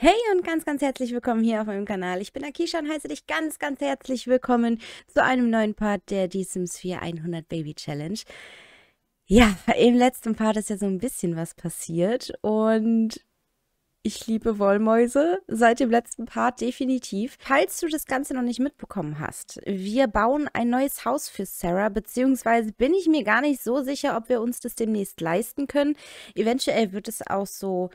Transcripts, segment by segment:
Hey und ganz, ganz herzlich willkommen hier auf meinem Kanal. Ich bin Akisha und heiße dich ganz, ganz herzlich willkommen zu einem neuen Part der The Sims 4 100 Baby Challenge. Ja, im letzten Part ist ja so ein bisschen was passiert und ich liebe Wollmäuse seit dem letzten Part definitiv. Falls du das Ganze noch nicht mitbekommen hast, wir bauen ein neues Haus für Sarah, beziehungsweise bin ich mir gar nicht so sicher, ob wir uns das demnächst leisten können. Eventuell wird es auch so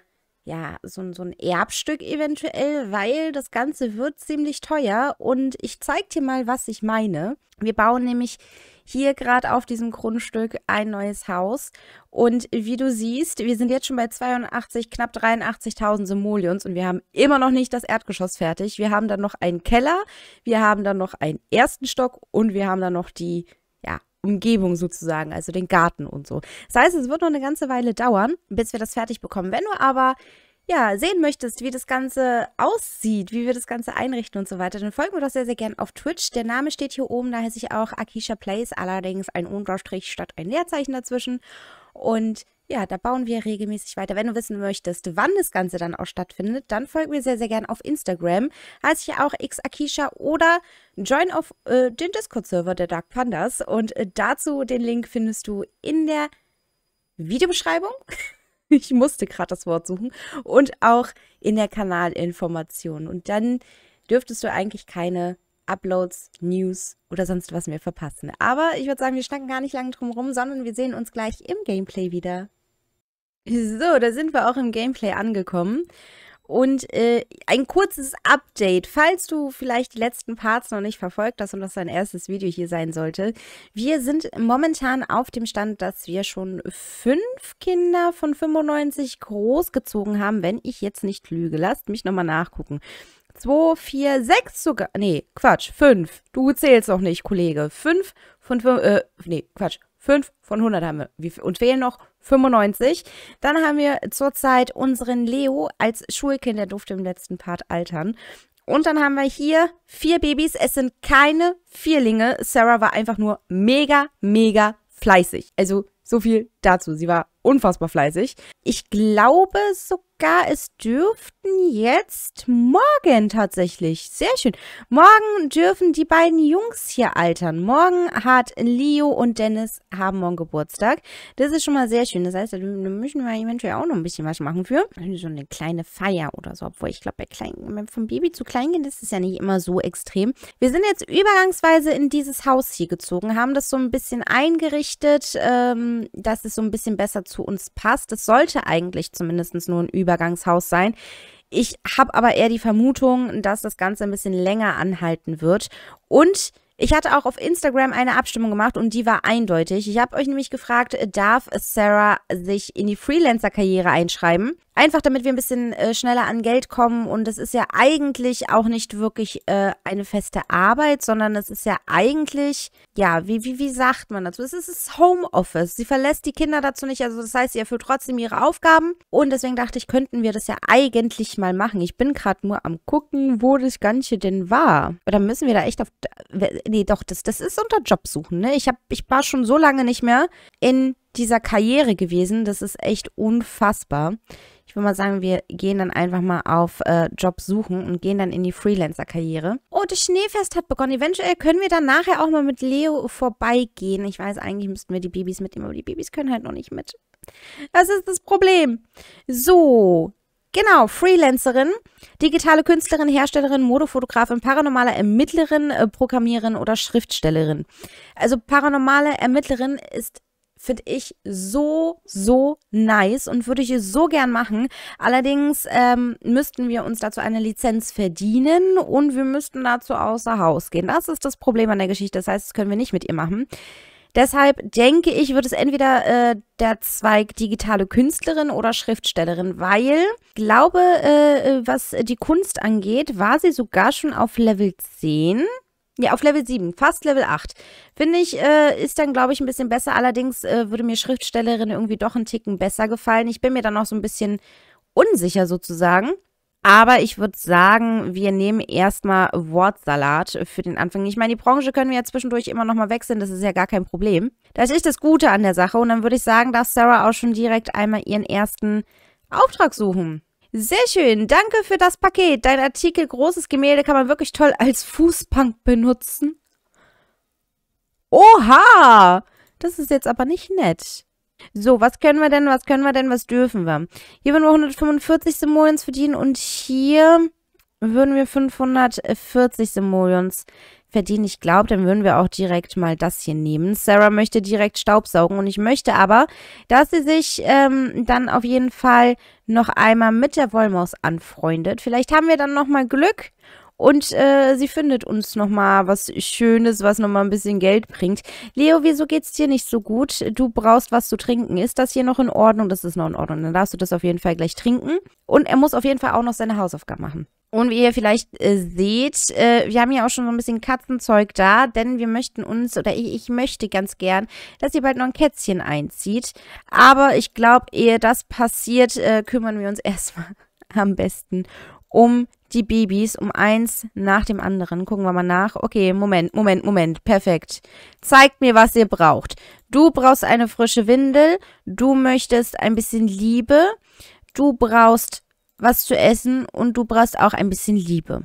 ja, so, so ein Erbstück eventuell, weil das Ganze wird ziemlich teuer. Und ich zeige dir mal, was ich meine. Wir bauen nämlich hier gerade auf diesem Grundstück ein neues Haus. Und wie du siehst, wir sind jetzt schon bei 82, knapp 83.000 Simoleons und wir haben immer noch nicht das Erdgeschoss fertig. Wir haben dann noch einen Keller, wir haben dann noch einen ersten Stock und wir haben dann noch die ja, Umgebung sozusagen, also den Garten und so. Das heißt, es wird noch eine ganze Weile dauern, bis wir das fertig bekommen. Wenn du aber ja, sehen möchtest, wie das Ganze aussieht, wie wir das Ganze einrichten und so weiter, dann folgen wir doch sehr, sehr gern auf Twitch. Der Name steht hier oben, da heiße ich auch Akisha Plays, allerdings ein Unterstrich statt ein Leerzeichen dazwischen. Und ja, da bauen wir regelmäßig weiter. Wenn du wissen möchtest, wann das Ganze dann auch stattfindet, dann folg mir sehr, sehr gern auf Instagram. Heiße ich auch xakisha oder join auf äh, den Discord-Server der Dark Pandas. Und äh, dazu den Link findest du in der Videobeschreibung. ich musste gerade das Wort suchen, und auch in der Kanalinformation. Und dann dürftest du eigentlich keine Uploads, News oder sonst was mehr verpassen. Aber ich würde sagen, wir schnacken gar nicht lange drum rum, sondern wir sehen uns gleich im Gameplay wieder. So, da sind wir auch im Gameplay angekommen. Und äh, ein kurzes Update, falls du vielleicht die letzten Parts noch nicht verfolgt hast und das dein erstes Video hier sein sollte. Wir sind momentan auf dem Stand, dass wir schon fünf Kinder von 95 großgezogen haben, wenn ich jetzt nicht lüge. Lasst mich nochmal nachgucken. Zwei, vier, sechs sogar. Nee, Quatsch, fünf. Du zählst noch nicht, Kollege. Fünf von 5, äh, nee, Quatsch. Fünf von 100 haben wir. Und fehlen noch 95. Dann haben wir zurzeit unseren Leo als Schulkind, der durfte im letzten Part altern. Und dann haben wir hier vier Babys. Es sind keine Vierlinge. Sarah war einfach nur mega, mega fleißig. Also so viel dazu. Sie war unfassbar fleißig. Ich glaube sogar, es dürften jetzt morgen tatsächlich. Sehr schön. Morgen dürfen die beiden Jungs hier altern. Morgen hat Leo und Dennis haben morgen Geburtstag. Das ist schon mal sehr schön. Das heißt, da müssen wir eventuell auch noch ein bisschen was machen für. So eine kleine Feier oder so. Obwohl, ich glaube, bei kleinen, vom Baby zu das ist ja nicht immer so extrem. Wir sind jetzt übergangsweise in dieses Haus hier gezogen, haben das so ein bisschen eingerichtet, ähm, dass es so ein bisschen besser zu uns passt. Es sollte eigentlich zumindest nur ein Übergangshaus sein. Ich habe aber eher die Vermutung, dass das Ganze ein bisschen länger anhalten wird. Und ich hatte auch auf Instagram eine Abstimmung gemacht und die war eindeutig. Ich habe euch nämlich gefragt, darf Sarah sich in die Freelancer-Karriere einschreiben? Einfach damit wir ein bisschen äh, schneller an Geld kommen. Und es ist ja eigentlich auch nicht wirklich äh, eine feste Arbeit, sondern es ist ja eigentlich, ja, wie, wie, wie sagt man dazu? Es ist das Homeoffice. Sie verlässt die Kinder dazu nicht. Also das heißt, sie erfüllt trotzdem ihre Aufgaben. Und deswegen dachte ich, könnten wir das ja eigentlich mal machen. Ich bin gerade nur am gucken, wo das Ganze denn war. Oder müssen wir da echt auf. Äh, nee, doch, das, das ist unter Job suchen, ne? Ich, hab, ich war schon so lange nicht mehr in dieser Karriere gewesen. Das ist echt unfassbar. Ich würde mal sagen, wir gehen dann einfach mal auf äh, Job suchen und gehen dann in die Freelancer-Karriere. Oh, das Schneefest hat begonnen. Eventuell können wir dann nachher auch mal mit Leo vorbeigehen. Ich weiß, eigentlich müssten wir die Babys mitnehmen, aber die Babys können halt noch nicht mit. Das ist das Problem. So, Genau, Freelancerin, digitale Künstlerin, Herstellerin, Modefotografin, paranormale Ermittlerin, äh, Programmierin oder Schriftstellerin. Also paranormale Ermittlerin ist finde ich so, so nice und würde ich es so gern machen. Allerdings ähm, müssten wir uns dazu eine Lizenz verdienen und wir müssten dazu außer Haus gehen. Das ist das Problem an der Geschichte. Das heißt, das können wir nicht mit ihr machen. Deshalb denke ich, wird es entweder äh, der Zweig digitale Künstlerin oder Schriftstellerin, weil glaube, äh, äh was die Kunst angeht, war sie sogar schon auf Level 10. Ja, auf Level 7, fast Level 8. Finde ich, äh, ist dann, glaube ich, ein bisschen besser. Allerdings äh, würde mir Schriftstellerin irgendwie doch einen Ticken besser gefallen. Ich bin mir dann auch so ein bisschen unsicher sozusagen. Aber ich würde sagen, wir nehmen erstmal Wortsalat für den Anfang. Ich meine, die Branche können wir ja zwischendurch immer nochmal wechseln, das ist ja gar kein Problem. Das ist das Gute an der Sache. Und dann würde ich sagen, darf Sarah auch schon direkt einmal ihren ersten Auftrag suchen. Sehr schön, danke für das Paket. Dein Artikel Großes Gemälde kann man wirklich toll als Fußpunk benutzen. Oha! Das ist jetzt aber nicht nett. So, was können wir denn, was können wir denn, was dürfen wir? Hier würden wir 145 Simoleons verdienen und hier würden wir 540 Simoleons verdienen. Ich glaube, dann würden wir auch direkt mal das hier nehmen. Sarah möchte direkt Staubsaugen und ich möchte aber, dass sie sich ähm, dann auf jeden Fall noch einmal mit der Wollmaus anfreundet. Vielleicht haben wir dann nochmal Glück und äh, sie findet uns nochmal was Schönes, was nochmal ein bisschen Geld bringt. Leo, wieso geht's dir nicht so gut? Du brauchst was zu trinken. Ist das hier noch in Ordnung? Das ist noch in Ordnung. Dann darfst du das auf jeden Fall gleich trinken. Und er muss auf jeden Fall auch noch seine Hausaufgaben machen. Und wie ihr vielleicht äh, seht, äh, wir haben ja auch schon so ein bisschen Katzenzeug da, denn wir möchten uns, oder ich, ich möchte ganz gern, dass ihr bald noch ein Kätzchen einzieht. Aber ich glaube, ehe das passiert, äh, kümmern wir uns erstmal am besten um die Babys, um eins nach dem anderen. Gucken wir mal nach. Okay, Moment, Moment, Moment. Perfekt. Zeigt mir, was ihr braucht. Du brauchst eine frische Windel. Du möchtest ein bisschen Liebe. Du brauchst was zu essen und du brauchst auch ein bisschen Liebe.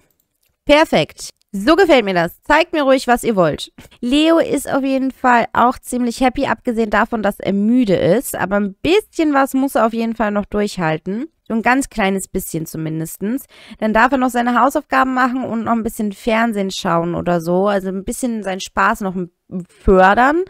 Perfekt. So gefällt mir das. Zeigt mir ruhig, was ihr wollt. Leo ist auf jeden Fall auch ziemlich happy, abgesehen davon, dass er müde ist. Aber ein bisschen was muss er auf jeden Fall noch durchhalten. So ein ganz kleines bisschen zumindest. Dann darf er noch seine Hausaufgaben machen und noch ein bisschen Fernsehen schauen oder so. Also ein bisschen seinen Spaß noch fördern.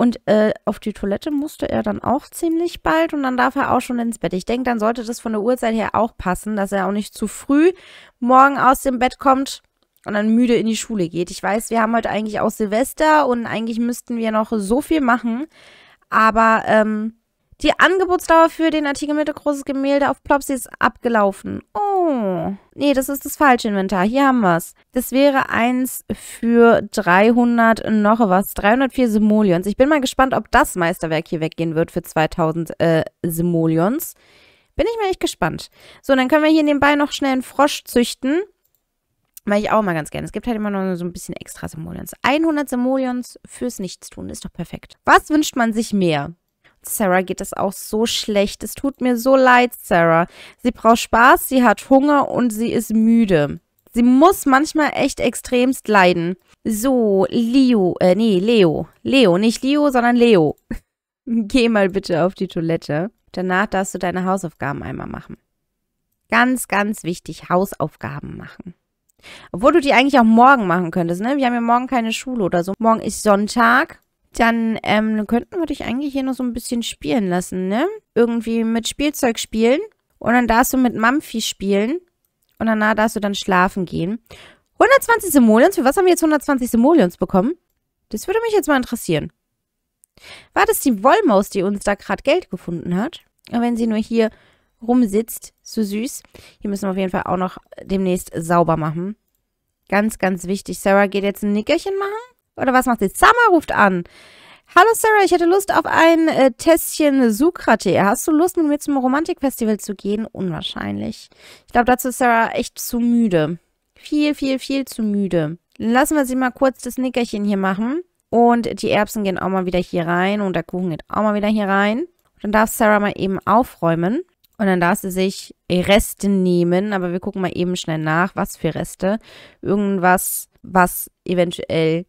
Und äh, auf die Toilette musste er dann auch ziemlich bald und dann darf er auch schon ins Bett. Ich denke, dann sollte das von der Uhrzeit her auch passen, dass er auch nicht zu früh morgen aus dem Bett kommt und dann müde in die Schule geht. Ich weiß, wir haben heute eigentlich auch Silvester und eigentlich müssten wir noch so viel machen. Aber ähm, die Angebotsdauer für den Artikel mit der großes Gemälde auf Plopsy ist abgelaufen. Oh. Oh. Nee, das ist das falsche Inventar. Hier haben wir es. Das wäre eins für 300 noch was. 304 Simoleons. Ich bin mal gespannt, ob das Meisterwerk hier weggehen wird für 2000 äh, Simoleons. Bin ich mir echt gespannt. So, dann können wir hier nebenbei noch schnell einen Frosch züchten. Mache ich auch mal ganz gerne. Es gibt halt immer noch so ein bisschen extra Simoleons. 100 Simoleons fürs Nichtstun. Ist doch perfekt. Was wünscht man sich mehr? Sarah geht es auch so schlecht. Es tut mir so leid, Sarah. Sie braucht Spaß, sie hat Hunger und sie ist müde. Sie muss manchmal echt extremst leiden. So, Leo, äh, nee, Leo. Leo, nicht Leo, sondern Leo. Geh mal bitte auf die Toilette. Danach darfst du deine Hausaufgaben einmal machen. Ganz, ganz wichtig, Hausaufgaben machen. Obwohl du die eigentlich auch morgen machen könntest, ne? Wir haben ja morgen keine Schule oder so. Morgen ist Sonntag. Dann ähm, könnten wir dich eigentlich hier noch so ein bisschen spielen lassen, ne? Irgendwie mit Spielzeug spielen. Und dann darfst du mit Mumphy spielen. Und danach darfst du dann schlafen gehen. 120 Simoleons? Für was haben wir jetzt 120 Simoleons bekommen? Das würde mich jetzt mal interessieren. War das die Wollmaus, die uns da gerade Geld gefunden hat? Aber wenn sie nur hier rumsitzt, so süß. Hier müssen wir auf jeden Fall auch noch demnächst sauber machen. Ganz, ganz wichtig. Sarah geht jetzt ein Nickerchen machen. Oder was macht sie? Summer ruft an. Hallo Sarah, ich hätte Lust auf ein äh, Tässchen Sukrate. Hast du Lust, mit mir zum Romantikfestival zu gehen? Unwahrscheinlich. Ich glaube, dazu ist Sarah echt zu müde. Viel, viel, viel zu müde. Lassen wir sie mal kurz das Nickerchen hier machen. Und die Erbsen gehen auch mal wieder hier rein. Und der Kuchen geht auch mal wieder hier rein. dann darf Sarah mal eben aufräumen. Und dann darf sie sich Reste nehmen. Aber wir gucken mal eben schnell nach, was für Reste. Irgendwas, was eventuell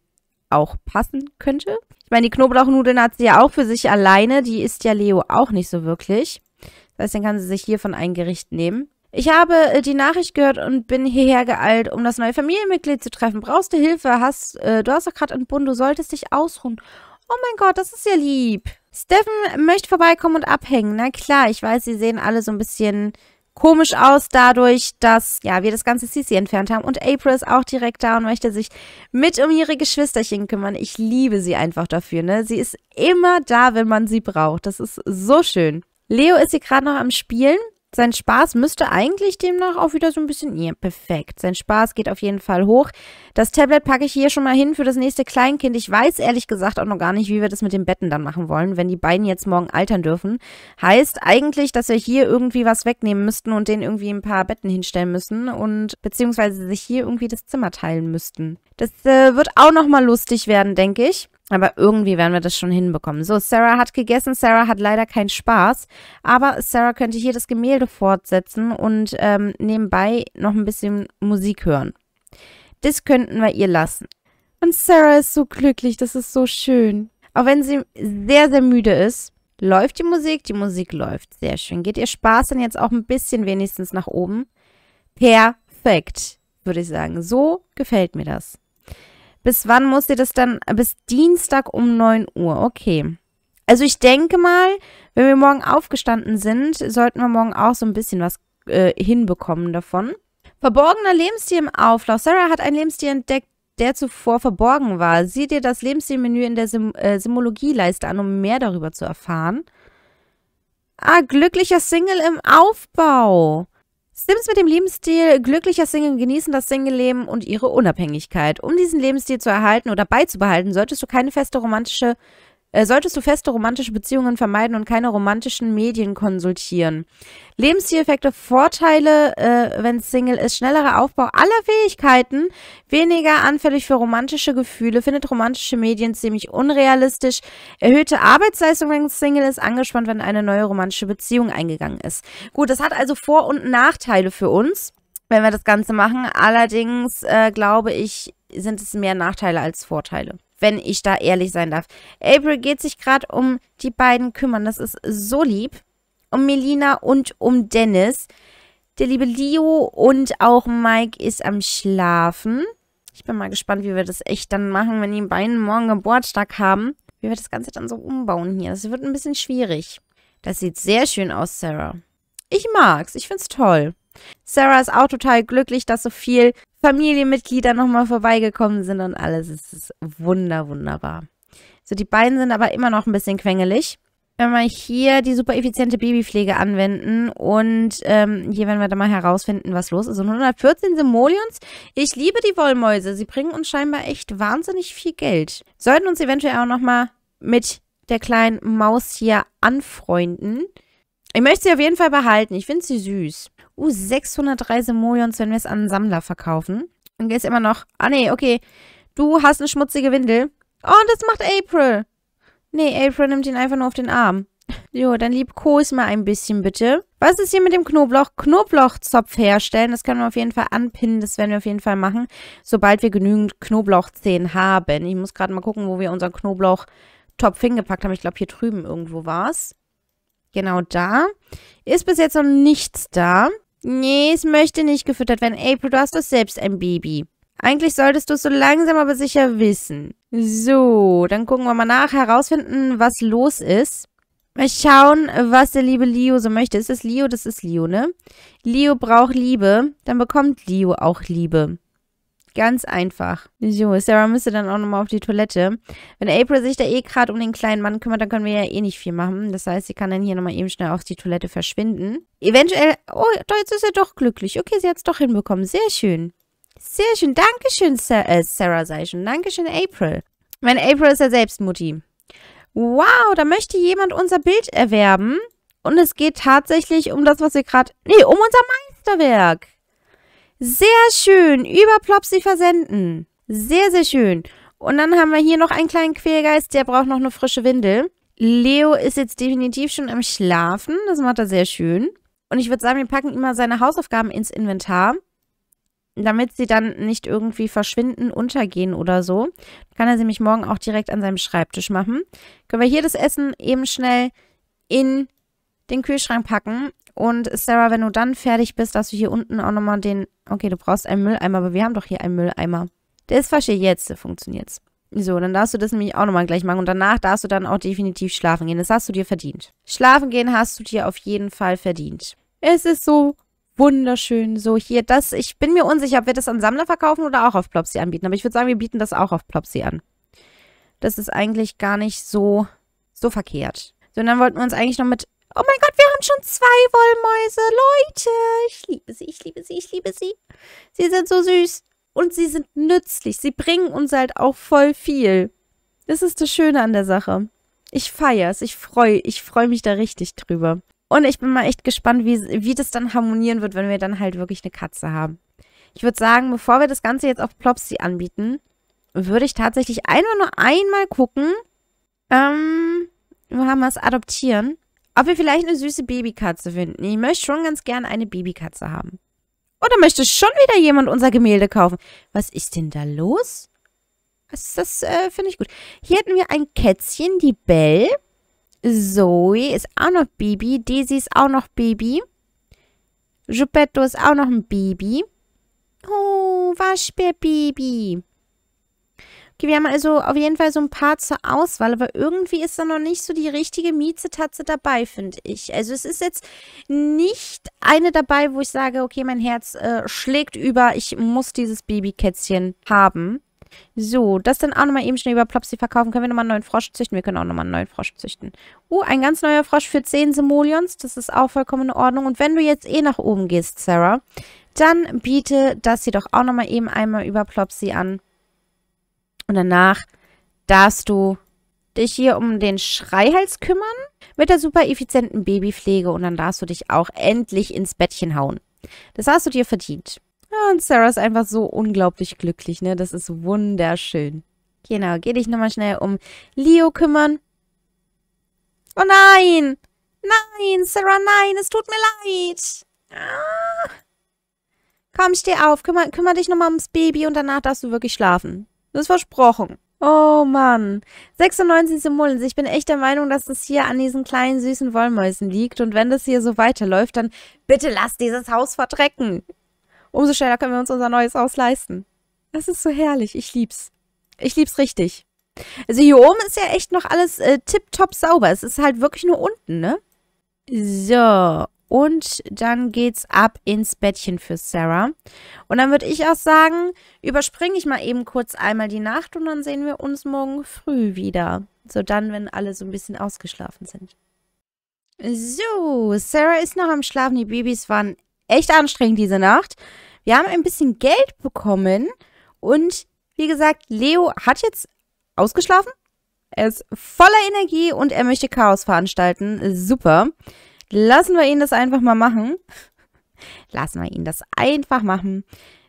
auch passen könnte. Ich meine, die Knoblauchnudeln hat sie ja auch für sich alleine. Die isst ja Leo auch nicht so wirklich. Das heißt, dann kann sie sich hiervon ein Gericht nehmen. Ich habe äh, die Nachricht gehört und bin hierher geeilt, um das neue Familienmitglied zu treffen. Brauchst du Hilfe? Hast, äh, du hast doch gerade einen Bund, du solltest dich ausruhen. Oh mein Gott, das ist ja lieb. Steffen möchte vorbeikommen und abhängen. Na klar, ich weiß, sie sehen alle so ein bisschen komisch aus dadurch, dass ja, wir das ganze Cici entfernt haben und April ist auch direkt da und möchte sich mit um ihre Geschwisterchen kümmern. Ich liebe sie einfach dafür, ne? Sie ist immer da, wenn man sie braucht. Das ist so schön. Leo ist hier gerade noch am Spielen sein Spaß müsste eigentlich demnach auch wieder so ein bisschen. Ja, perfekt. Sein Spaß geht auf jeden Fall hoch. Das Tablet packe ich hier schon mal hin für das nächste Kleinkind. Ich weiß ehrlich gesagt auch noch gar nicht, wie wir das mit den Betten dann machen wollen, wenn die beiden jetzt morgen altern dürfen. Heißt eigentlich, dass wir hier irgendwie was wegnehmen müssten und denen irgendwie ein paar Betten hinstellen müssen und beziehungsweise sich hier irgendwie das Zimmer teilen müssten. Das äh, wird auch nochmal lustig werden, denke ich. Aber irgendwie werden wir das schon hinbekommen. So, Sarah hat gegessen. Sarah hat leider keinen Spaß. Aber Sarah könnte hier das Gemälde fortsetzen und ähm, nebenbei noch ein bisschen Musik hören. Das könnten wir ihr lassen. Und Sarah ist so glücklich. Das ist so schön. Auch wenn sie sehr, sehr müde ist, läuft die Musik. Die Musik läuft. Sehr schön. Geht ihr Spaß dann jetzt auch ein bisschen wenigstens nach oben? Perfekt, würde ich sagen. So gefällt mir das. Bis wann muss ihr das dann? Bis Dienstag um 9 Uhr, okay. Also ich denke mal, wenn wir morgen aufgestanden sind, sollten wir morgen auch so ein bisschen was äh, hinbekommen davon. Verborgener Lebensstil im Auflauf. Sarah hat einen Lebensstil entdeckt, der zuvor verborgen war. Sieh dir das Lebensstilmenü in der Sim äh, Simologieleiste an, um mehr darüber zu erfahren. Ah, glücklicher Single im Aufbau. Sims mit dem Lebensstil, glücklicher Single genießen das Single-Leben und ihre Unabhängigkeit. Um diesen Lebensstil zu erhalten oder beizubehalten, solltest du keine feste romantische äh, solltest du feste romantische Beziehungen vermeiden und keine romantischen Medien konsultieren. Lebensstileffekte, Vorteile, äh, wenn Single ist, schnellerer Aufbau aller Fähigkeiten, weniger anfällig für romantische Gefühle, findet romantische Medien ziemlich unrealistisch, erhöhte Arbeitsleistung, wenn Single ist, angespannt, wenn eine neue romantische Beziehung eingegangen ist. Gut, das hat also Vor- und Nachteile für uns wenn wir das Ganze machen. Allerdings äh, glaube ich, sind es mehr Nachteile als Vorteile, wenn ich da ehrlich sein darf. April geht sich gerade um die beiden kümmern. Das ist so lieb. Um Melina und um Dennis. Der liebe Leo und auch Mike ist am Schlafen. Ich bin mal gespannt, wie wir das echt dann machen, wenn die beiden morgen Geburtstag haben. Wie wir das Ganze dann so umbauen hier. Das wird ein bisschen schwierig. Das sieht sehr schön aus, Sarah. Ich mag's. Ich find's toll. Sarah ist auch total glücklich, dass so viel Familienmitglieder nochmal vorbeigekommen sind und alles. Es ist wunder, wunderbar. So, die beiden sind aber immer noch ein bisschen quengelig. Wenn wir hier die super effiziente Babypflege anwenden und ähm, hier werden wir dann mal herausfinden, was los ist. Und 114 Simoleons. Ich liebe die Wollmäuse. Sie bringen uns scheinbar echt wahnsinnig viel Geld. Sollten uns eventuell auch nochmal mit der kleinen Maus hier anfreunden. Ich möchte sie auf jeden Fall behalten. Ich finde sie süß uh, 603 Simoleons, wenn wir es an einen Sammler verkaufen. Und jetzt immer noch, ah nee, okay, du hast eine schmutzige Windel. Oh, das macht April. Nee, April nimmt ihn einfach nur auf den Arm. Jo, dann liebkos mal ein bisschen bitte. Was ist hier mit dem Knoblauch? Knoblauchzopf herstellen. Das können wir auf jeden Fall anpinnen. Das werden wir auf jeden Fall machen, sobald wir genügend Knoblauchzehen haben. Ich muss gerade mal gucken, wo wir unseren Knoblauchtopf hingepackt haben. Ich glaube, hier drüben irgendwo war es. Genau da. Ist bis jetzt noch nichts da. Nee, es möchte nicht gefüttert werden. April, du hast doch selbst ein Baby. Eigentlich solltest du es so langsam aber sicher wissen. So, dann gucken wir mal nach, herausfinden, was los ist. Mal schauen, was der liebe Leo so möchte. Ist das Leo? Das ist Leo, ne? Leo braucht Liebe. Dann bekommt Leo auch Liebe. Ganz einfach. So, Sarah müsste dann auch nochmal auf die Toilette. Wenn April sich da eh gerade um den kleinen Mann kümmert, dann können wir ja eh nicht viel machen. Das heißt, sie kann dann hier nochmal eben schnell auf die Toilette verschwinden. Eventuell, oh, jetzt ist er doch glücklich. Okay, sie hat es doch hinbekommen. Sehr schön. Sehr schön. Dankeschön, Sarah, äh, Sarah sei schon. Dankeschön, April. Mein April ist ja selbst Mutti. Wow, da möchte jemand unser Bild erwerben. Und es geht tatsächlich um das, was wir gerade... Nee, um unser Meisterwerk. Sehr schön. Über Plopsi versenden. Sehr, sehr schön. Und dann haben wir hier noch einen kleinen Quergeist, der braucht noch eine frische Windel. Leo ist jetzt definitiv schon am Schlafen. Das macht er sehr schön. Und ich würde sagen, wir packen immer seine Hausaufgaben ins Inventar, damit sie dann nicht irgendwie verschwinden, untergehen oder so. Kann er sie nämlich morgen auch direkt an seinem Schreibtisch machen. Können wir hier das Essen eben schnell in den Kühlschrank packen und Sarah, wenn du dann fertig bist, dass du hier unten auch nochmal den. Okay, du brauchst einen Mülleimer, aber wir haben doch hier einen Mülleimer. Der ist fast hier jetzt, funktioniert's. So, dann darfst du das nämlich auch nochmal gleich machen. Und danach darfst du dann auch definitiv schlafen gehen. Das hast du dir verdient. Schlafen gehen hast du dir auf jeden Fall verdient. Es ist so wunderschön. So, hier, das. Ich bin mir unsicher, ob wir das an Sammler verkaufen oder auch auf Plopsy anbieten. Aber ich würde sagen, wir bieten das auch auf Plopsy an. Das ist eigentlich gar nicht so, so verkehrt. So, und dann wollten wir uns eigentlich noch mit Oh mein Gott, wir haben schon zwei Wollmäuse. Leute, ich liebe sie, ich liebe sie, ich liebe sie. Sie sind so süß. Und sie sind nützlich. Sie bringen uns halt auch voll viel. Das ist das Schöne an der Sache. Ich feier's. Ich freue ich freu mich da richtig drüber. Und ich bin mal echt gespannt, wie, wie das dann harmonieren wird, wenn wir dann halt wirklich eine Katze haben. Ich würde sagen, bevor wir das Ganze jetzt auf Plopsy anbieten, würde ich tatsächlich einfach nur einmal gucken, ähm, wo haben wir es, adoptieren ob wir vielleicht eine süße Babykatze finden. Ich möchte schon ganz gerne eine Babykatze haben. Oder möchte schon wieder jemand unser Gemälde kaufen? Was ist denn da los? Das, das äh, finde ich gut. Hier hätten wir ein Kätzchen, die Belle. Zoe ist auch noch Baby. Daisy ist auch noch Baby. Juppetto ist auch noch ein Baby. Oh, Waschbär-Baby. Okay, wir haben also auf jeden Fall so ein paar zur Auswahl, aber irgendwie ist da noch nicht so die richtige Mieze-Tatze dabei, finde ich. Also es ist jetzt nicht eine dabei, wo ich sage, okay, mein Herz äh, schlägt über, ich muss dieses Babykätzchen haben. So, das dann auch nochmal eben schnell über Plopsy verkaufen. Können wir nochmal einen neuen Frosch züchten? Wir können auch nochmal einen neuen Frosch züchten. Oh, uh, ein ganz neuer Frosch für 10 Simoleons. Das ist auch vollkommen in Ordnung. Und wenn du jetzt eh nach oben gehst, Sarah, dann biete das hier doch auch nochmal eben einmal über Plopsy an. Und danach darfst du dich hier um den Schreihals kümmern mit der super effizienten Babypflege und dann darfst du dich auch endlich ins Bettchen hauen. Das hast du dir verdient. und Sarah ist einfach so unglaublich glücklich, ne? Das ist wunderschön. Genau, geh dich nochmal schnell um Leo kümmern. Oh nein! Nein, Sarah, nein, es tut mir leid. Ah. Komm, steh auf, kümmer, kümmer dich nochmal ums Baby und danach darfst du wirklich schlafen. Das ist versprochen. Oh Mann. 96 Simoleons. Also ich bin echt der Meinung, dass das hier an diesen kleinen süßen Wollmäusen liegt. Und wenn das hier so weiterläuft, dann bitte lasst dieses Haus verdrecken. Umso schneller können wir uns unser neues Haus leisten. Das ist so herrlich. Ich lieb's. Ich lieb's richtig. Also hier oben ist ja echt noch alles äh, tipptopp sauber. Es ist halt wirklich nur unten, ne? So. Und dann geht's ab ins Bettchen für Sarah. Und dann würde ich auch sagen, überspringe ich mal eben kurz einmal die Nacht und dann sehen wir uns morgen früh wieder. So dann, wenn alle so ein bisschen ausgeschlafen sind. So, Sarah ist noch am Schlafen. Die Babys waren echt anstrengend diese Nacht. Wir haben ein bisschen Geld bekommen und wie gesagt, Leo hat jetzt ausgeschlafen. Er ist voller Energie und er möchte Chaos veranstalten. Super. Super. Lassen wir ihn das einfach mal machen. Lassen wir ihn das einfach machen.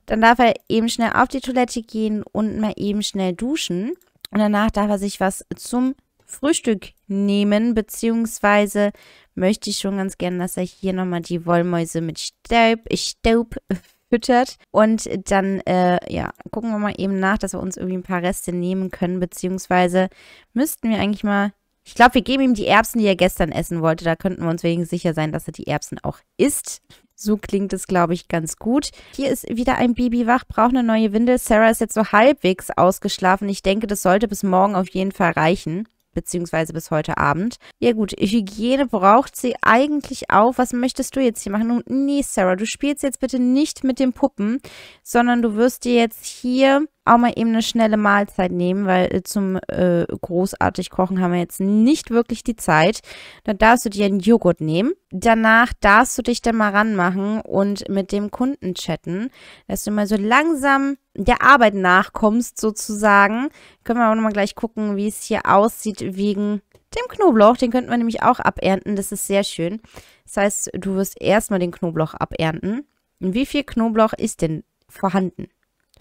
Dann darf er eben schnell auf die Toilette gehen und mal eben schnell duschen. Und danach darf er sich was zum Frühstück nehmen, beziehungsweise möchte ich schon ganz gerne, dass er hier nochmal die Wollmäuse mit Staub, Staub füttert. Und dann, äh, ja, gucken wir mal eben nach, dass wir uns irgendwie ein paar Reste nehmen können, beziehungsweise müssten wir eigentlich mal ich glaube, wir geben ihm die Erbsen, die er gestern essen wollte. Da könnten wir uns wegen sicher sein, dass er die Erbsen auch isst. So klingt es, glaube ich, ganz gut. Hier ist wieder ein Baby wach, braucht eine neue Windel. Sarah ist jetzt so halbwegs ausgeschlafen. Ich denke, das sollte bis morgen auf jeden Fall reichen. Beziehungsweise bis heute Abend. Ja, gut, Hygiene braucht sie eigentlich auch. Was möchtest du jetzt hier machen? nee, Sarah, du spielst jetzt bitte nicht mit den Puppen, sondern du wirst dir jetzt hier auch mal eben eine schnelle Mahlzeit nehmen, weil äh, zum äh, großartig kochen haben wir jetzt nicht wirklich die Zeit. Dann darfst du dir einen Joghurt nehmen. Danach darfst du dich dann mal ranmachen und mit dem Kunden chatten, dass du mal so langsam der Arbeit nachkommst sozusagen. Können wir auch nochmal gleich gucken, wie es hier aussieht wegen dem Knoblauch. Den könnten wir nämlich auch abernten. Das ist sehr schön. Das heißt, du wirst erstmal den Knoblauch abernten. Und wie viel Knoblauch ist denn vorhanden?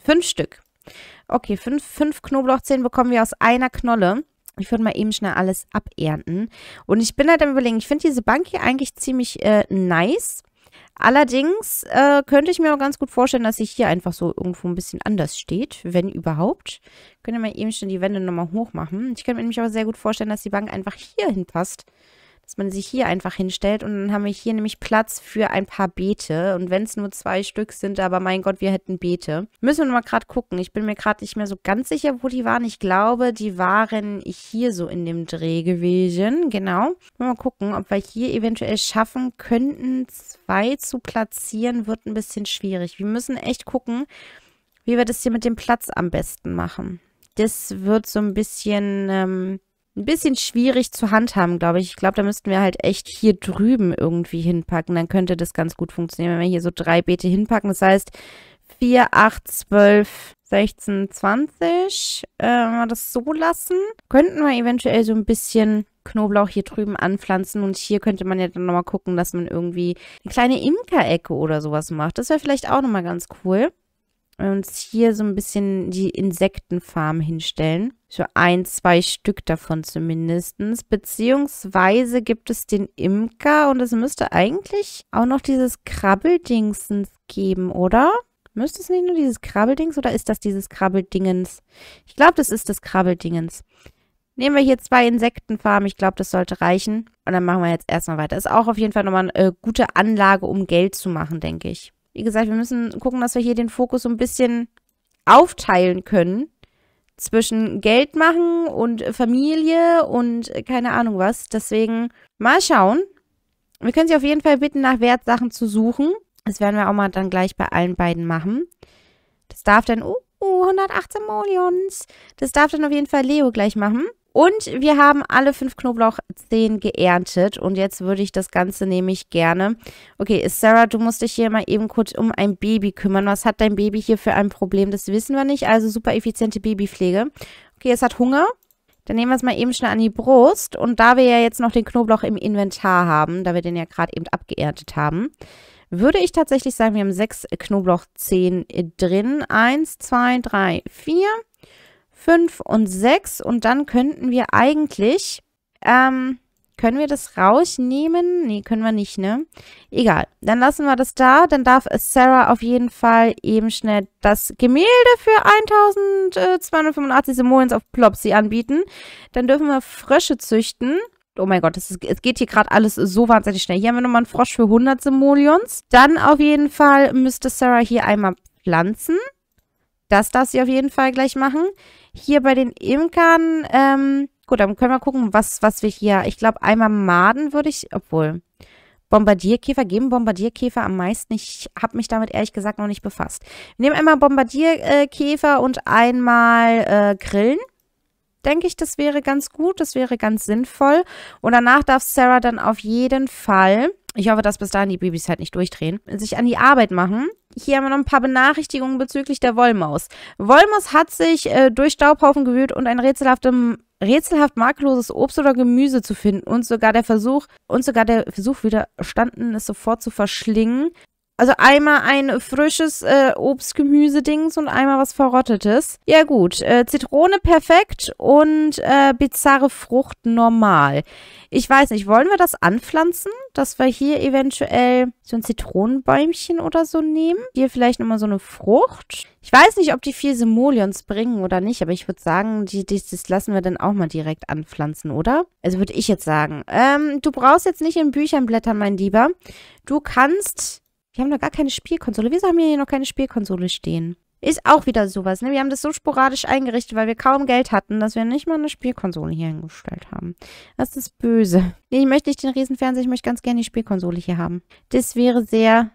Fünf Stück. Okay, fünf, fünf Knoblauchzehen bekommen wir aus einer Knolle. Ich würde mal eben schnell alles abernten. Und ich bin halt am überlegen, ich finde diese Bank hier eigentlich ziemlich äh, nice. Allerdings äh, könnte ich mir auch ganz gut vorstellen, dass sie hier einfach so irgendwo ein bisschen anders steht, wenn überhaupt. Könnte mal eben schon die Wände nochmal hoch machen. Ich könnte mir nämlich aber sehr gut vorstellen, dass die Bank einfach hier hinpasst. passt dass man sich hier einfach hinstellt und dann haben wir hier nämlich Platz für ein paar Beete und wenn es nur zwei Stück sind, aber mein Gott, wir hätten Beete. Müssen wir mal gerade gucken. Ich bin mir gerade nicht mehr so ganz sicher, wo die waren. Ich glaube, die waren hier so in dem Dreh gewesen. Genau. Mal gucken, ob wir hier eventuell schaffen könnten, zwei zu platzieren, wird ein bisschen schwierig. Wir müssen echt gucken, wie wir das hier mit dem Platz am besten machen. Das wird so ein bisschen... Ähm, ein bisschen schwierig zu handhaben, glaube ich. Ich glaube, da müssten wir halt echt hier drüben irgendwie hinpacken. Dann könnte das ganz gut funktionieren, wenn wir hier so drei Beete hinpacken. Das heißt, 4, 8, 12, 16, 20. Äh, wenn wir das so lassen, könnten wir eventuell so ein bisschen Knoblauch hier drüben anpflanzen. Und hier könnte man ja dann nochmal gucken, dass man irgendwie eine kleine Imker-Ecke oder sowas macht. Das wäre vielleicht auch nochmal ganz cool uns hier so ein bisschen die Insektenfarm hinstellen. So ein, zwei Stück davon zumindest. Beziehungsweise gibt es den Imker und es müsste eigentlich auch noch dieses Krabbeldingsens geben, oder? Müsste es nicht nur dieses Krabbeldings oder ist das dieses Krabbeldingens? Ich glaube, das ist das Krabbeldingens. Nehmen wir hier zwei Insektenfarmen. Ich glaube, das sollte reichen. Und dann machen wir jetzt erstmal weiter. Ist auch auf jeden Fall nochmal eine äh, gute Anlage, um Geld zu machen, denke ich. Wie gesagt, wir müssen gucken, dass wir hier den Fokus so ein bisschen aufteilen können zwischen Geld machen und Familie und keine Ahnung was. Deswegen mal schauen. Wir können Sie auf jeden Fall bitten, nach Wertsachen zu suchen. Das werden wir auch mal dann gleich bei allen beiden machen. Das darf dann, oh, uh, 118 uh, Millions. Das darf dann auf jeden Fall Leo gleich machen. Und wir haben alle fünf Knoblauchzehen geerntet. Und jetzt würde ich das Ganze nämlich gerne. Okay, Sarah, du musst dich hier mal eben kurz um ein Baby kümmern. Was hat dein Baby hier für ein Problem? Das wissen wir nicht. Also super effiziente Babypflege. Okay, es hat Hunger. Dann nehmen wir es mal eben schnell an die Brust. Und da wir ja jetzt noch den Knoblauch im Inventar haben, da wir den ja gerade eben abgeerntet haben, würde ich tatsächlich sagen, wir haben sechs Knoblauchzehen drin. Eins, zwei, drei, vier. 5 und 6 und dann könnten wir eigentlich, ähm, können wir das rausnehmen? Nee, können wir nicht, ne? Egal, dann lassen wir das da, dann darf Sarah auf jeden Fall eben schnell das Gemälde für 1285 Simoleons auf Plopsy anbieten. Dann dürfen wir Frösche züchten. Oh mein Gott, es, es geht hier gerade alles so wahnsinnig schnell. Hier haben wir nochmal einen Frosch für 100 Simoleons. Dann auf jeden Fall müsste Sarah hier einmal pflanzen. Das darf sie auf jeden Fall gleich machen. Hier bei den Imkern, ähm, gut, dann können wir gucken, was, was wir hier, ich glaube, einmal Maden würde ich, obwohl, Bombardierkäfer, geben Bombardierkäfer am meisten? Ich habe mich damit ehrlich gesagt noch nicht befasst. Wir nehmen einmal Bombardierkäfer und einmal äh, Grillen. Denke ich, das wäre ganz gut, das wäre ganz sinnvoll. Und danach darf Sarah dann auf jeden Fall ich hoffe, dass bis dahin die Babys halt nicht durchdrehen. Sich an die Arbeit machen. Hier haben wir noch ein paar Benachrichtigungen bezüglich der Wollmaus. Wollmaus hat sich äh, durch Staubhaufen gewühlt und ein rätselhaftem rätselhaft makelloses Obst oder Gemüse zu finden und sogar der Versuch und sogar der Versuch widerstanden, es sofort zu verschlingen. Also einmal ein frisches äh, Obst-Gemüse-Dings und einmal was Verrottetes. Ja gut, äh, Zitrone perfekt und äh, bizarre Frucht normal. Ich weiß nicht, wollen wir das anpflanzen? Dass wir hier eventuell so ein Zitronenbäumchen oder so nehmen? Hier vielleicht nochmal so eine Frucht? Ich weiß nicht, ob die vier Simoleons bringen oder nicht, aber ich würde sagen, die, die, das lassen wir dann auch mal direkt anpflanzen, oder? Also würde ich jetzt sagen. Ähm, du brauchst jetzt nicht in Büchern blättern, mein Lieber. Du kannst wir haben noch gar keine Spielkonsole. Wieso haben wir hier noch keine Spielkonsole stehen? Ist auch wieder sowas, ne? Wir haben das so sporadisch eingerichtet, weil wir kaum Geld hatten, dass wir nicht mal eine Spielkonsole hier hingestellt haben. Das ist böse. Nee, ich möchte nicht den Riesenfernseher, ich möchte ganz gerne die Spielkonsole hier haben. Das wäre sehr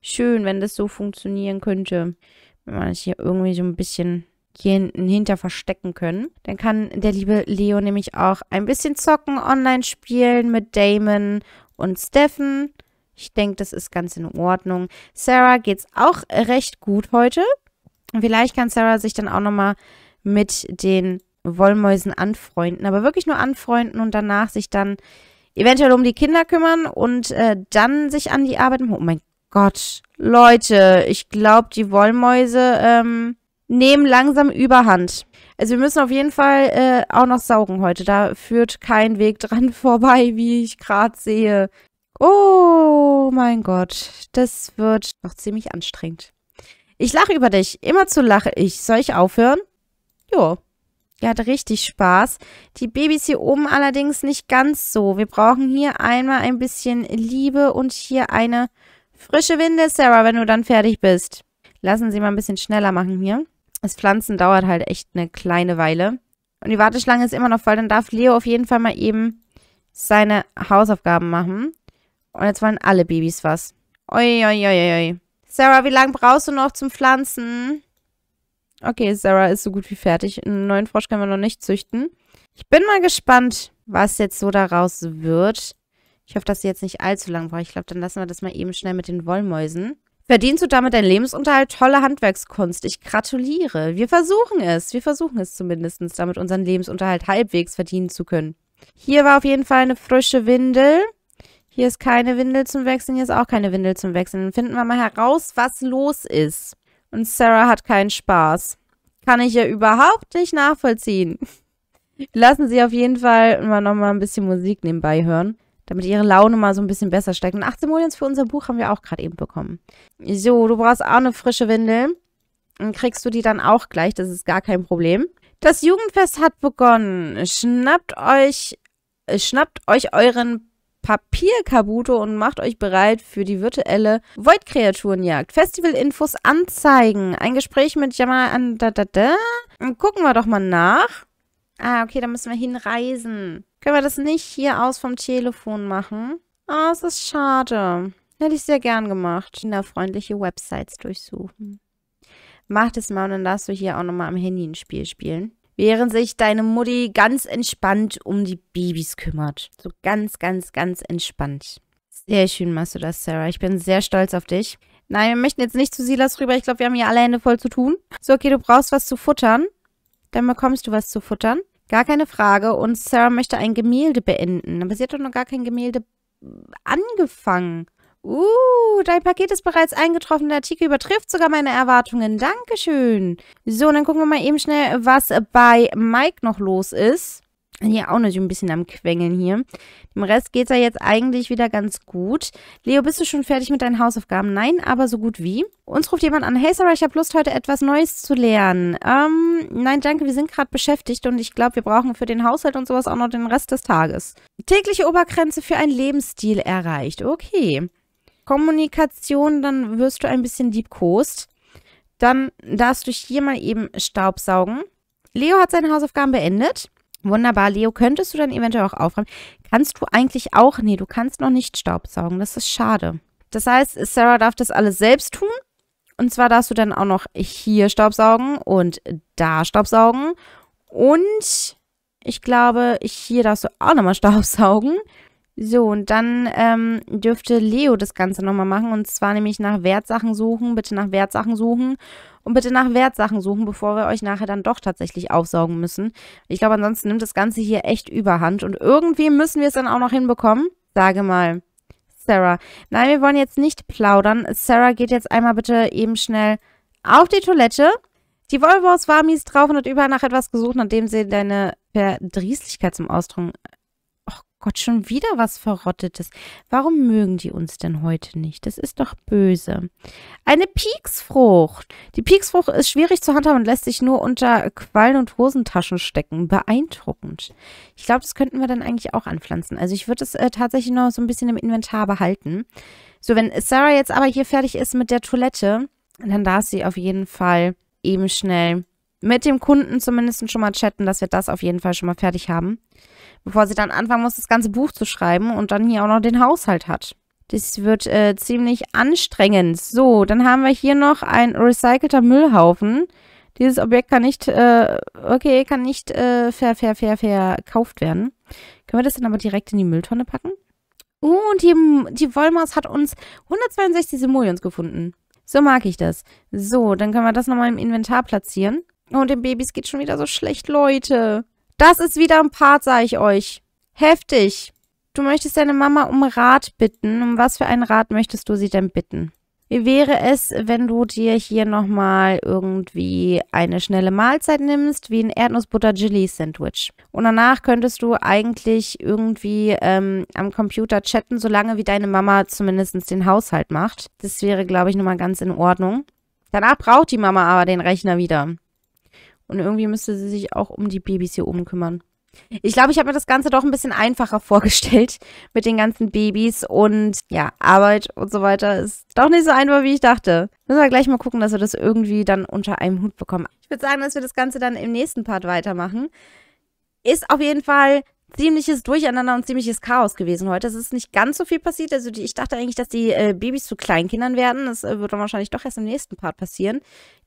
schön, wenn das so funktionieren könnte. Wenn wir das hier irgendwie so ein bisschen hier hinten hinter verstecken können. Dann kann der liebe Leo nämlich auch ein bisschen zocken, online spielen mit Damon und Steffen. Ich denke, das ist ganz in Ordnung. Sarah geht's auch recht gut heute. Vielleicht kann Sarah sich dann auch nochmal mit den Wollmäusen anfreunden, aber wirklich nur anfreunden und danach sich dann eventuell um die Kinder kümmern und äh, dann sich an die Arbeit. Oh mein Gott, Leute, ich glaube, die Wollmäuse ähm, nehmen langsam Überhand. Also wir müssen auf jeden Fall äh, auch noch saugen heute. Da führt kein Weg dran vorbei, wie ich gerade sehe. Oh mein Gott, das wird noch ziemlich anstrengend. Ich lache über dich. Immerzu lache ich. Soll ich aufhören? Jo. Die hat richtig Spaß. Die Babys hier oben allerdings nicht ganz so. Wir brauchen hier einmal ein bisschen Liebe und hier eine frische Winde, Sarah, wenn du dann fertig bist. Lassen Sie mal ein bisschen schneller machen hier. Das Pflanzen dauert halt echt eine kleine Weile. Und die Warteschlange ist immer noch voll. Dann darf Leo auf jeden Fall mal eben seine Hausaufgaben machen. Und jetzt wollen alle Babys was. Oi, oi, oi, oi. Sarah, wie lange brauchst du noch zum Pflanzen? Okay, Sarah ist so gut wie fertig. Einen neuen Frosch können wir noch nicht züchten. Ich bin mal gespannt, was jetzt so daraus wird. Ich hoffe, dass sie jetzt nicht allzu lang braucht. Ich glaube, dann lassen wir das mal eben schnell mit den Wollmäusen. Verdienst du damit deinen Lebensunterhalt? Tolle Handwerkskunst. Ich gratuliere. Wir versuchen es. Wir versuchen es zumindest, damit unseren Lebensunterhalt halbwegs verdienen zu können. Hier war auf jeden Fall eine frische Windel. Hier ist keine Windel zum Wechseln, hier ist auch keine Windel zum Wechseln. Dann finden wir mal heraus, was los ist. Und Sarah hat keinen Spaß. Kann ich ja überhaupt nicht nachvollziehen. lassen Sie auf jeden Fall mal nochmal ein bisschen Musik nebenbei hören, damit Ihre Laune mal so ein bisschen besser steigt. Und 18 Moliens für unser Buch haben wir auch gerade eben bekommen. So, du brauchst auch eine frische Windel. Dann kriegst du die dann auch gleich, das ist gar kein Problem. Das Jugendfest hat begonnen. Schnappt euch, äh, schnappt euch euren Papierkabuto und macht euch bereit für die virtuelle Void-Kreaturenjagd. Festival-Infos anzeigen. Ein Gespräch mit Jamal an da da da. Gucken wir doch mal nach. Ah, okay, da müssen wir hinreisen. Können wir das nicht hier aus vom Telefon machen? Ah, oh, es ist schade. Hätte ich sehr gern gemacht. Kinderfreundliche Websites durchsuchen. Mach das mal und dann darfst du hier auch nochmal am Handy ein Spiel spielen während sich deine Mutti ganz entspannt um die Babys kümmert. So ganz, ganz, ganz entspannt. Sehr schön machst du das, Sarah. Ich bin sehr stolz auf dich. Nein, wir möchten jetzt nicht zu Silas rüber. Ich glaube, wir haben hier alle Hände voll zu tun. So, okay, du brauchst was zu futtern. Dann bekommst du was zu futtern. Gar keine Frage. Und Sarah möchte ein Gemälde beenden. Aber sie hat doch noch gar kein Gemälde angefangen. Uh, dein Paket ist bereits eingetroffen. Der Artikel übertrifft sogar meine Erwartungen. Dankeschön. So, dann gucken wir mal eben schnell, was bei Mike noch los ist. Ja, auch natürlich ein bisschen am Quengeln hier. Dem Rest geht es ja jetzt eigentlich wieder ganz gut. Leo, bist du schon fertig mit deinen Hausaufgaben? Nein, aber so gut wie. Uns ruft jemand an. Hey Sarah, ich habe Lust, heute etwas Neues zu lernen. Ähm, nein, danke, wir sind gerade beschäftigt und ich glaube, wir brauchen für den Haushalt und sowas auch noch den Rest des Tages. Tägliche Obergrenze für einen Lebensstil erreicht. Okay. Kommunikation, dann wirst du ein bisschen liebkost. Dann darfst du hier mal eben Staubsaugen. Leo hat seine Hausaufgaben beendet. Wunderbar, Leo, könntest du dann eventuell auch aufräumen? Kannst du eigentlich auch? Nee, du kannst noch nicht Staubsaugen. Das ist schade. Das heißt, Sarah darf das alles selbst tun. Und zwar darfst du dann auch noch hier Staubsaugen und da Staubsaugen. Und ich glaube, hier darfst du auch nochmal Staubsaugen. So, und dann ähm, dürfte Leo das Ganze nochmal machen. Und zwar nämlich nach Wertsachen suchen. Bitte nach Wertsachen suchen. Und bitte nach Wertsachen suchen, bevor wir euch nachher dann doch tatsächlich aufsaugen müssen. Ich glaube, ansonsten nimmt das Ganze hier echt überhand. Und irgendwie müssen wir es dann auch noch hinbekommen. Sage mal, Sarah. Nein, wir wollen jetzt nicht plaudern. Sarah geht jetzt einmal bitte eben schnell auf die Toilette. Die Volvo aus Warmis drauf und hat überall nach etwas gesucht, nachdem sie deine Verdrießlichkeit zum Ausdruck Gott, schon wieder was Verrottetes. Warum mögen die uns denn heute nicht? Das ist doch böse. Eine Pieksfrucht. Die Pieksfrucht ist schwierig zu handhaben und lässt sich nur unter Quallen und Hosentaschen stecken. Beeindruckend. Ich glaube, das könnten wir dann eigentlich auch anpflanzen. Also ich würde es äh, tatsächlich noch so ein bisschen im Inventar behalten. So, wenn Sarah jetzt aber hier fertig ist mit der Toilette, dann darf sie auf jeden Fall eben schnell mit dem Kunden zumindest schon mal chatten, dass wir das auf jeden Fall schon mal fertig haben. Bevor sie dann anfangen muss, das ganze Buch zu schreiben und dann hier auch noch den Haushalt hat. Das wird äh, ziemlich anstrengend. So, dann haben wir hier noch ein recycelter Müllhaufen. Dieses Objekt kann nicht, äh, okay, kann nicht äh, ver, ver, ver, verkauft werden. Können wir das dann aber direkt in die Mülltonne packen? Uh, und die, die Wollmaus hat uns 162 Simoleons gefunden. So mag ich das. So, dann können wir das nochmal im Inventar platzieren. Und den Babys geht schon wieder so schlecht, Leute. Das ist wieder ein Part, sage ich euch. Heftig. Du möchtest deine Mama um Rat bitten. Um was für einen Rat möchtest du sie denn bitten? Wie wäre es, wenn du dir hier nochmal irgendwie eine schnelle Mahlzeit nimmst, wie ein Erdnussbutter-Jelly-Sandwich? Und danach könntest du eigentlich irgendwie ähm, am Computer chatten, solange wie deine Mama zumindest den Haushalt macht. Das wäre, glaube ich, nochmal ganz in Ordnung. Danach braucht die Mama aber den Rechner wieder. Und irgendwie müsste sie sich auch um die Babys hier oben kümmern. Ich glaube, ich habe mir das Ganze doch ein bisschen einfacher vorgestellt mit den ganzen Babys und ja, Arbeit und so weiter ist doch nicht so einfach, wie ich dachte. Müssen wir gleich mal gucken, dass wir das irgendwie dann unter einem Hut bekommen. Ich würde sagen, dass wir das Ganze dann im nächsten Part weitermachen. Ist auf jeden Fall ziemliches Durcheinander und ziemliches Chaos gewesen heute. Es ist nicht ganz so viel passiert. Also die, ich dachte eigentlich, dass die äh, Babys zu Kleinkindern werden. Das äh, wird dann wahrscheinlich doch erst im nächsten Part passieren.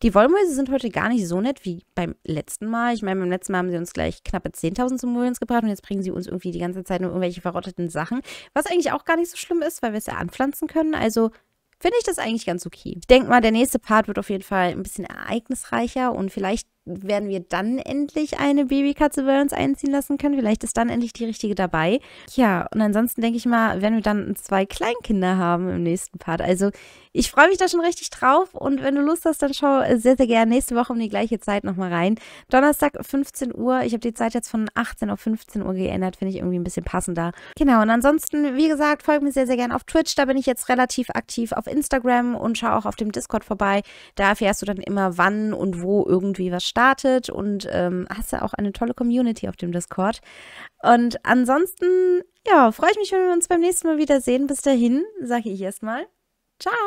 Die Wollmäuse sind heute gar nicht so nett wie beim letzten Mal. Ich meine, beim letzten Mal haben sie uns gleich knappe 10.000 Simoleons gebracht und jetzt bringen sie uns irgendwie die ganze Zeit nur irgendwelche verrotteten Sachen. Was eigentlich auch gar nicht so schlimm ist, weil wir es ja anpflanzen können. Also finde ich das eigentlich ganz okay. Ich denke mal, der nächste Part wird auf jeden Fall ein bisschen ereignisreicher und vielleicht werden wir dann endlich eine Babykatze bei uns einziehen lassen können. Vielleicht ist dann endlich die richtige dabei. Ja, und ansonsten denke ich mal, werden wir dann zwei Kleinkinder haben im nächsten Part. Also ich freue mich da schon richtig drauf und wenn du Lust hast, dann schau sehr, sehr gerne nächste Woche um die gleiche Zeit nochmal rein. Donnerstag 15 Uhr. Ich habe die Zeit jetzt von 18 auf 15 Uhr geändert, finde ich irgendwie ein bisschen passender. Genau, und ansonsten, wie gesagt, folge mir sehr, sehr gerne auf Twitch. Da bin ich jetzt relativ aktiv auf Instagram und schau auch auf dem Discord vorbei. Da erfährst du dann immer, wann und wo irgendwie was startet und ähm, hast ja auch eine tolle Community auf dem Discord. Und ansonsten, ja, freue ich mich, wenn wir uns beim nächsten Mal wiedersehen. Bis dahin sage ich erstmal, ciao.